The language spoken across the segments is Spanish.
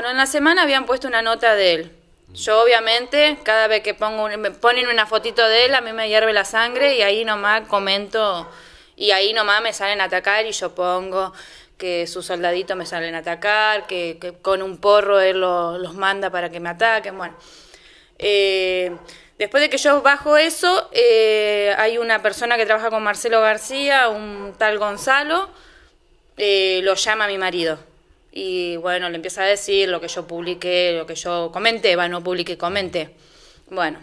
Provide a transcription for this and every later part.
Bueno, en la semana habían puesto una nota de él. Yo obviamente, cada vez que pongo me ponen una fotito de él, a mí me hierve la sangre y ahí nomás comento y ahí nomás me salen a atacar y yo pongo que sus soldaditos me salen a atacar, que, con un porro él los manda para que me ataquen. Bueno, eh, después de que yo bajo eso, eh, hay una persona que trabaja con Marcelo García, un tal Gonzalo, eh, lo llama mi marido y bueno, le empieza a decir lo que yo publiqué, lo que yo comenté, va, no publiqué, comenté. Bueno,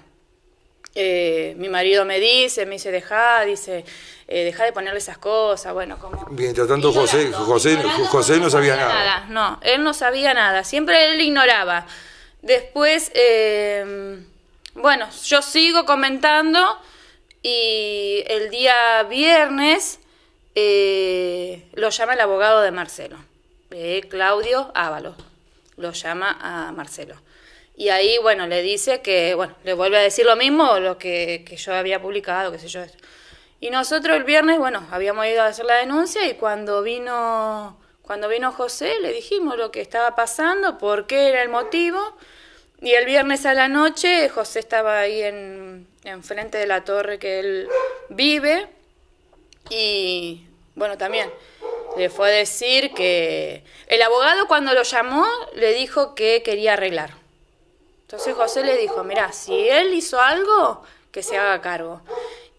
eh, mi marido me dice, me dice, deja, dice, eh, deja de ponerle esas cosas, bueno, Mientras tanto José, José, José, no sabía nada. No, él no sabía nada, siempre él ignoraba. Después, em, bueno, yo sigo comentando y el día viernes eh, lo llama el abogado de Marcelo eh, Claudio Ávalos lo llama a Marcelo. Y ahí, bueno, le dice que, bueno, le vuelve a decir lo mismo, lo que, yo había publicado, qué sé yo. Y nosotros el viernes, bueno, habíamos ido a hacer la denuncia y cuando vino, cuando vino José le dijimos lo que estaba pasando, por qué era el motivo. Y el viernes a la noche José estaba ahí en, en frente de la torre que él vive y, bueno, también le fue a decir que el abogado cuando lo llamó le dijo que quería arreglar. Entonces José le dijo, mira, si él hizo algo, que se haga cargo.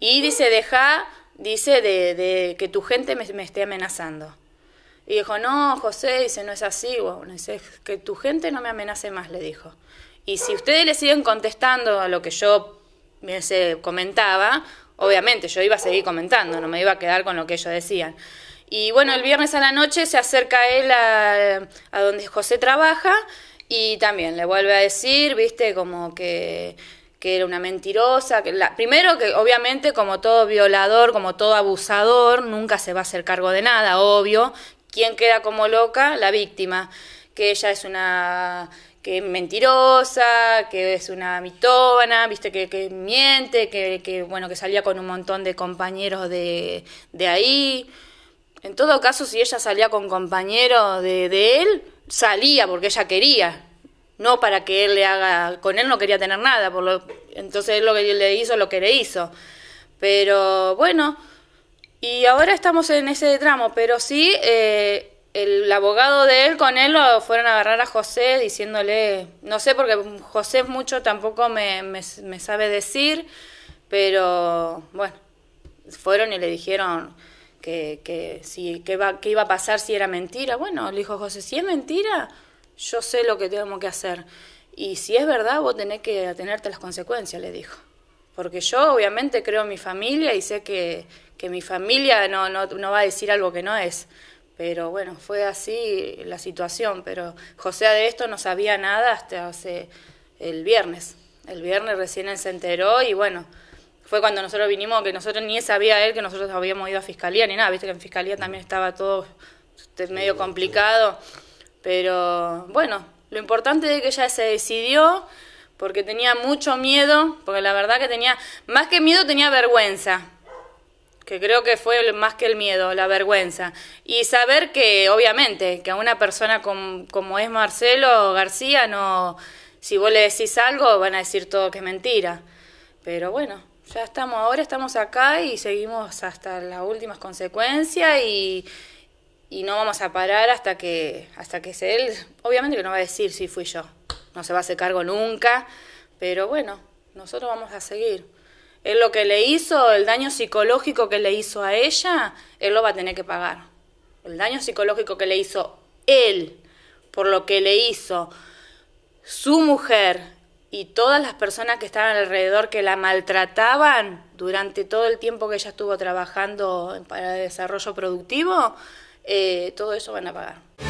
Y dice, deja, dice, de, de que tu gente me, esté amenazando. Y dijo, no, José, dice, no es así. Bueno, que tu gente no me amenace más, le dijo. Y si ustedes le siguen contestando a lo que yo me comentaba, obviamente yo iba a seguir comentando, no me iba a quedar con lo que ellos decían. Y bueno, el viernes a la noche se acerca él a, a donde José trabaja y también le vuelve a decir, viste, como que que era una mentirosa, que la, primero que obviamente como todo violador, como todo abusador, nunca se va a hacer cargo de nada, obvio, ¿quién queda como loca? La víctima, que ella es una que es mentirosa, que es una mitóbana, viste que, que miente, que, que, bueno, que salía con un montón de compañeros de, de ahí. En todo caso, si ella salía con compañero de, él, salía porque ella quería, no para que él le haga, con él no quería tener nada, por lo, entonces él lo que le hizo, lo que le hizo. Pero bueno, y ahora estamos en ese tramo, pero sí, eh, el abogado de él con él lo fueron a agarrar a José diciéndole, no sé, porque José mucho tampoco me sabe decir, pero bueno, fueron y le dijeron que, que si, que, va, iba a pasar si era mentira. Bueno, le dijo José, si es mentira, yo sé lo que tengo que hacer. Y si es verdad, vos tenés que atenerte a las consecuencias, le dijo. Porque yo obviamente creo en mi familia y sé que, que mi familia no, no, no va a decir algo que no es. Pero bueno, fue así la situación. Pero José de esto no sabía nada hasta hace el viernes. El viernes recién él se enteró y bueno, fue cuando nosotros vinimos, que nosotros ni sabía él que nosotros habíamos ido a fiscalía ni nada, viste que en fiscalía mm. también estaba todo este, medio complicado, pero bueno, lo importante es que ella se decidió porque tenía mucho miedo, porque la verdad que tenía, más que miedo tenía vergüenza, que creo que fue más que el miedo, la vergüenza. Y saber que, obviamente, que a una persona como es Marcelo García, no, si vos le decís algo, van a decir todo que es mentira. Pero bueno, ya estamos, ahora estamos acá y seguimos hasta las últimas consecuencias y, y no vamos a parar hasta que, hasta que él, obviamente que no va a decir si fui yo, no se va a hacer cargo nunca, pero bueno, nosotros vamos a seguir. Él lo que le hizo, el daño psicológico que le hizo a ella, él lo va a tener que pagar. El daño psicológico que le hizo él por lo que le hizo su mujer y todas las personas que estaban alrededor que la maltrataban durante todo el tiempo que ella estuvo trabajando para el desarrollo productivo, eh, todo eso van a pagar.